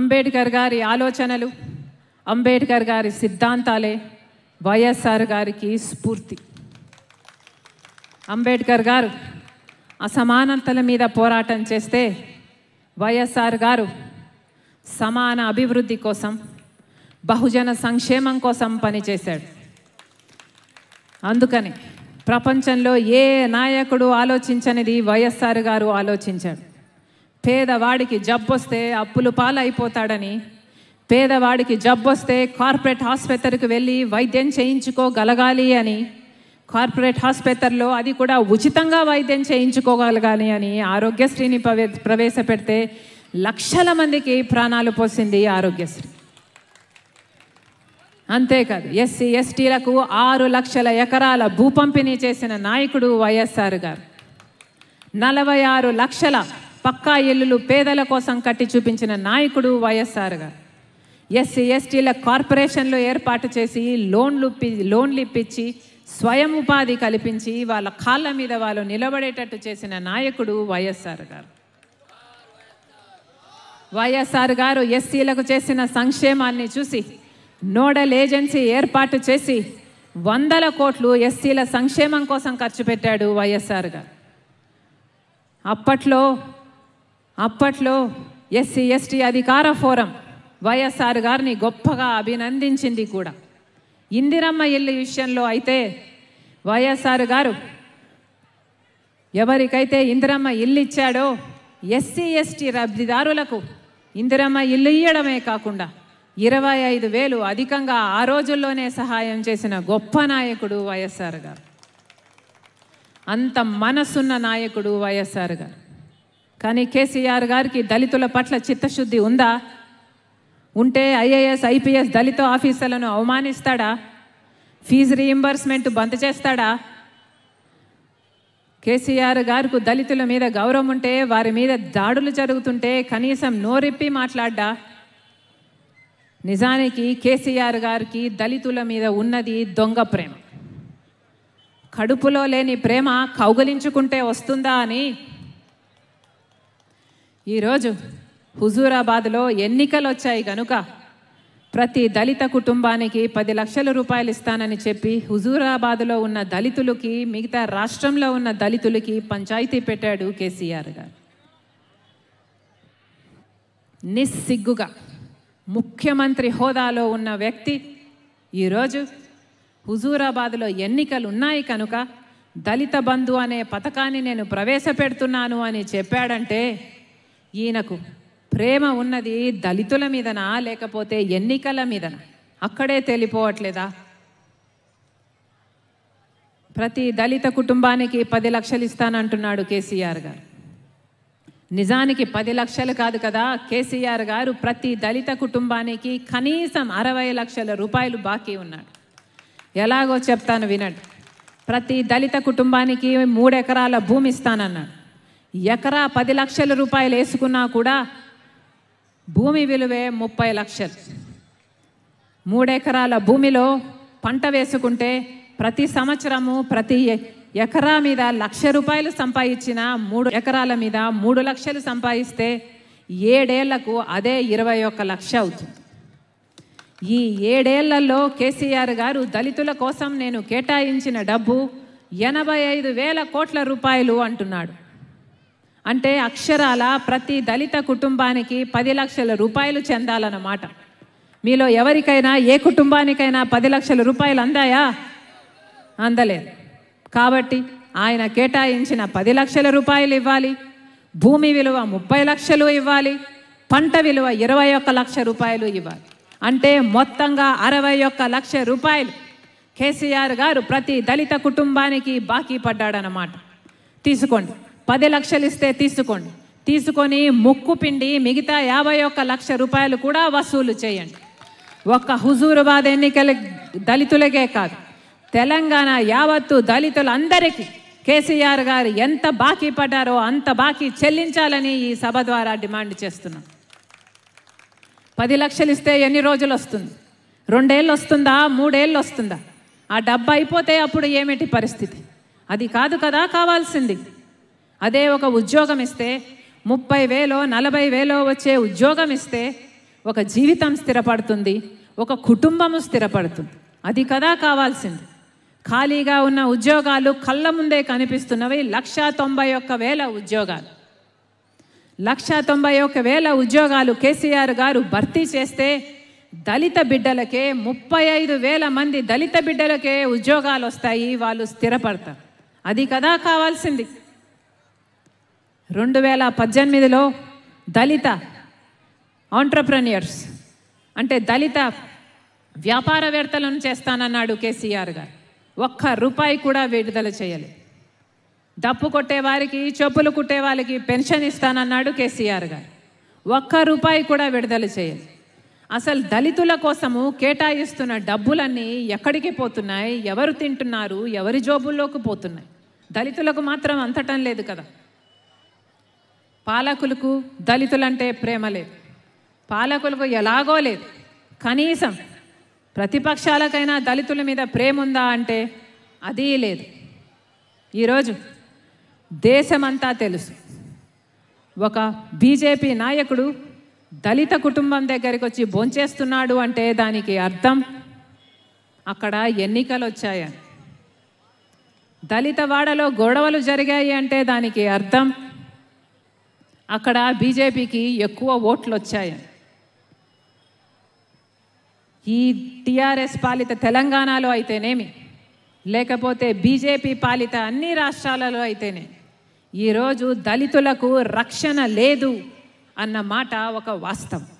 అంబేద్కర్ గారి ఆలోచనలు అంబేద్కర్ గారి సిద్ధాంతాలే వైఎస్ఆర్ గారికి స్ఫూర్తి అంబేద్కర్ గారు అసమానతల మీద పోరాటం చేస్తే వైఎస్ఆర్ గారు సమాన అభివృద్ధి కోసం బహుజన సంక్షేమం కోసం పనిచేశాడు అందుకని ప్రపంచంలో ఏ నాయకుడు ఆలోచించనిది వైఎస్ఆర్ గారు ఆలోచించాడు పేదవాడికి జబ్బొస్తే అప్పులు పాలైపోతాడని పేదవాడికి జబ్బొస్తే కార్పొరేట్ హాస్పిటల్కి వెళ్ళి వైద్యం చేయించుకోగలగాలి అని కార్పొరేట్ హాస్పిటల్లో అది కూడా ఉచితంగా వైద్యం చేయించుకోగలగాలి అని ఆరోగ్యశ్రీని ప్రవే ప్రవేశపెడితే లక్షల మందికి ప్రాణాలు పోసింది ఆరోగ్యశ్రీ అంతేకాదు ఎస్సీ ఎస్టీలకు ఆరు లక్షల ఎకరాల భూపంపిణీ చేసిన నాయకుడు వైఎస్ఆర్ గారు నలభై ఆరు లక్షల పక్కా ఇల్లులు పేదల కోసం కట్టి చూపించిన నాయకుడు వైఎస్ఆర్ గారు ఎస్సీ ఎస్టీల కార్పొరేషన్లు ఏర్పాటు చేసి లోన్లు లోన్లు ఇప్పించి స్వయం ఉపాధి కల్పించి వాళ్ళ కాళ్ళ మీద వాళ్ళు నిలబడేటట్టు చేసిన నాయకుడు వైఎస్ఆర్ గారు వైఎస్ఆర్ గారు ఎస్సీలకు చేసిన సంక్షేమాన్ని చూసి నోడల్ ఏజెన్సీ ఏర్పాటు చేసి వందల కోట్లు ఎస్సీల సంక్షేమం కోసం ఖర్చు పెట్టాడు వైఎస్ఆర్ గారు అప్పట్లో అప్పట్లో ఎస్సీ ఎస్టీ అధికార ఫోరం వైఎస్ఆర్ గారిని గొప్పగా అభినందించింది కూడా ఇందిరమ్మ ఇల్లు విషయంలో అయితే వైఎస్ఆర్ గారు ఎవరికైతే ఇందిరమ్మ ఇల్లు ఇచ్చాడో ఎస్సీ ఎస్టీ లబ్ధిదారులకు ఇందిరమ్మ ఇల్లు ఇయ్యడమే కాకుండా ఇరవై ఐదు వేలు అధికంగా ఆ రోజుల్లోనే సహాయం చేసిన గొప్ప నాయకుడు వైఎస్ఆర్ గారు అంత మనసున్న నాయకుడు వైఎస్ఆర్ గారు కానీ కేసీఆర్ గారికి దళితుల పట్ల చిత్తశుద్ధి ఉందా ఉంటే ఐఏఎస్ ఐపీఎస్ దళిత ఆఫీసర్లను అవమానిస్తాడా ఫీజు రీయింబర్స్మెంట్ బంద్ చేస్తాడా కేసీఆర్ గారికి దళితుల మీద గౌరవం ఉంటే వారి మీద దాడులు జరుగుతుంటే కనీసం నోరెప్పి మాట్లాడ్డా నిజానికి కేసీఆర్ గారికి దళితుల మీద ఉన్నది దొంగ ప్రేమ కడుపులో లేని ప్రేమ కౌగలించుకుంటే వస్తుందా అని ఈరోజు హుజూరాబాద్లో ఎన్నికలు వచ్చాయి కనుక ప్రతి దళిత కుటుంబానికి పది లక్షల రూపాయలు ఇస్తానని చెప్పి హుజూరాబాద్లో ఉన్న దళితులకి మిగతా రాష్ట్రంలో ఉన్న దళితులకి పంచాయతీ పెట్టాడు కేసీఆర్ గారు నిస్సిగ్గుగా ముఖ్యమంత్రి హోదాలో ఉన్న వ్యక్తి ఈరోజు హుజూరాబాద్లో ఎన్నికలు ఉన్నాయి కనుక దళిత బంధు అనే పథకాన్ని నేను ప్రవేశపెడుతున్నాను అని చెప్పాడంటే ఈయనకు ప్రేమ ఉన్నది దళితుల మీదనా లేకపోతే ఎన్నికల మీదనా అక్కడే తెలిపోవట్లేదా ప్రతి దళిత కుటుంబానికి పది లక్షలు ఇస్తానంటున్నాడు కేసీఆర్ గారు నిజానికి పది లక్షలు కాదు కదా కేసీఆర్ గారు ప్రతి దళిత కుటుంబానికి కనీసం అరవై లక్షల రూపాయలు బాకీ ఉన్నాడు ఎలాగో చెప్తాను వినడు ప్రతి దళిత కుటుంబానికి మూడెకరాల భూమి ఇస్తానన్నాడు ఎకరా పది లక్షల రూపాయలు వేసుకున్నా కూడా భూమి విలువే ముప్పై లక్షలు మూడెకరాల భూమిలో పంట వేసుకుంటే ప్రతి సంవత్సరము ప్రతి ఎకరా మీద లక్ష రూపాయలు సంపాదించిన మూడు ఎకరాల మీద మూడు లక్షలు సంపాదిస్తే ఏడేళ్లకు అదే ఇరవై ఒక్క లక్ష అవుతుంది ఈ ఏడేళ్లలో కేసీఆర్ గారు దళితుల కోసం నేను కేటాయించిన డబ్బు ఎనభై ఐదు వేల కోట్ల రూపాయలు అంటున్నాడు అంటే అక్షరాల ప్రతి దళిత కుటుంబానికి పది లక్షల రూపాయలు చెందాలన్నమాట మీలో ఎవరికైనా ఏ కుటుంబానికైనా పది లక్షల రూపాయలు అందాయా అందలేదు కాబట్టి ఆయన కేటాయించిన పది లక్షల రూపాయలు ఇవ్వాలి భూమి విలువ ముప్పై లక్షలు ఇవ్వాలి పంట విలువ ఇరవై ఒక్క లక్ష రూపాయలు ఇవ్వాలి అంటే మొత్తంగా అరవై ఒక్క లక్ష రూపాయలు కేసీఆర్ గారు ప్రతి దళిత కుటుంబానికి బాకీ పడ్డాడనమాట తీసుకోండి పది లక్షలు ఇస్తే తీసుకోండి తీసుకొని ముక్కు పిండి మిగతా యాభై ఒక్క లక్ష రూపాయలు కూడా వసూలు చేయండి ఒక్క హుజూరుబాద్ ఎన్నికల దళితులకే కాదు తెలంగాణ యావత్తు దళితులందరికీ కేసీఆర్ గారు ఎంత బాకీ పడ్డారో అంత బాకీ చెల్లించాలని ఈ సభ ద్వారా డిమాండ్ చేస్తున్నాం పది లక్షలు ఇస్తే ఎన్ని రోజులు వస్తుంది రెండేళ్ళు వస్తుందా మూడేళ్ళు వస్తుందా ఆ డబ్బు అయిపోతే అప్పుడు ఏమిటి పరిస్థితి అది కాదు కదా కావాల్సింది అదే ఒక ఉద్యోగం ఇస్తే ముప్పై వేలో నలభై వేలో వచ్చే ఉద్యోగం ఇస్తే ఒక జీవితం స్థిరపడుతుంది ఒక కుటుంబము స్థిరపడుతుంది అది కదా కావాల్సింది ఖాళీగా ఉన్న ఉద్యోగాలు కళ్ళ ముందే కనిపిస్తున్నవి లక్ష తొంభై ఒక్క వేల ఉద్యోగాలు లక్ష తొంభై ఒక్క వేల ఉద్యోగాలు కేసీఆర్ గారు భర్తీ చేస్తే దళిత బిడ్డలకే ముప్పై ఐదు వేల మంది దళిత బిడ్డలకే ఉద్యోగాలు వస్తాయి వాళ్ళు స్థిరపడతారు అది కదా కావాల్సింది రెండు వేల పద్దెనిమిదిలో దళిత ఆంటర్ప్రనియర్స్ అంటే దళిత వ్యాపారవేత్తలను చేస్తానన్నాడు కేసీఆర్ గారు ఒక్క రూపాయి కూడా విడుదల చేయాలి డప్పు కొట్టే వారికి చెప్పులు కుట్టే వాళ్ళకి పెన్షన్ ఇస్తానన్నాడు కేసీఆర్ గారు ఒక్క రూపాయి కూడా విడుదల చేయాలి అసలు దళితుల కోసము కేటాయిస్తున్న డబ్బులన్నీ ఎక్కడికి పోతున్నాయి ఎవరు తింటున్నారు ఎవరి జోబుల్లోకి పోతున్నాయి దళితులకు మాత్రం అంతటం లేదు కదా పాలకులకు దళితులంటే ప్రేమ లేదు పాలకులకు ఎలాగో లేదు కనీసం ప్రతిపక్షాలకైనా దళితుల మీద ప్రేమ ఉందా అంటే అది లేదు ఈరోజు దేశమంతా తెలుసు ఒక బీజేపీ నాయకుడు దళిత కుటుంబం దగ్గరికి వచ్చి భోంచేస్తున్నాడు అంటే దానికి అర్థం అక్కడ ఎన్నికలు వచ్చాయని దళిత వాడలో గొడవలు జరిగాయి అంటే దానికి అర్థం అక్కడ బీజేపీకి ఎక్కువ ఓట్లు వచ్చాయి ఈ టీఆర్ఎస్ పాలిత తెలంగాణలో అయితేనేమి లేకపోతే బీజేపీ పాలిత అన్ని రాష్ట్రాలలో అయితేనే ఈరోజు దళితులకు రక్షణ లేదు అన్న మాట ఒక వాస్తవం